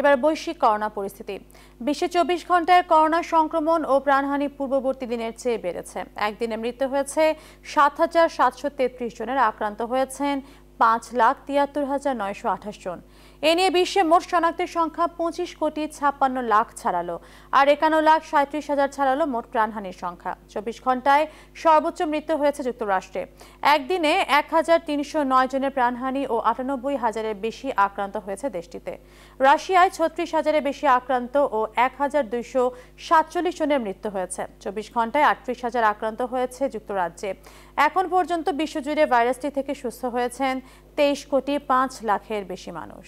এবার বৈশ্বিক করোনা পরিস্থিতি বিশ্বে চব্বিশ ঘন্টায় করোনা সংক্রমণ ও প্রাণহানি পূর্ববর্তী দিনের চেয়ে বেড়েছে একদিনে মৃত্যু হয়েছে সাত হাজার সাতশো তেত্রিশ জনের আক্রান্ত হয়েছেন পাঁচ লাখ তিয়াত্তর হাজার নয়শো আঠাশ জন এ নিয়ে বিশ্বে মোট শনাক্তের সংখ্যা পঁচিশ কোটি ছাপ্পান্ন লাখ ছাড়ালো আর একান্ন লাখ সাঁত্রিশ হাজার ছাড়ালো মোট প্রাণহানির সংখ্যা চব্বিশ ঘন্টায় সর্বোচ্চ মৃত্যু হয়েছে যুক্তরাষ্ট্রে একদিনে এক হাজার তিনশো নয় জনের প্রাণহানি ও আটানব্বই হাজারের বেশি আক্রান্ত হয়েছে দেশটিতে রাশিয়ায় ছত্রিশ হাজারের বেশি আক্রান্ত ও এক হাজার দুইশো সাতচল্লিশ জনের মৃত্যু হয়েছে চব্বিশ ঘন্টায় আটত্রিশ হাজার আক্রান্ত হয়েছে যুক্তরাজ্যে এখন পর্যন্ত বিশ্বজুড়ে ভাইরাসটি থেকে সুস্থ হয়েছেন তেইশ কোটি পাঁচ লাখের বেশি মানুষ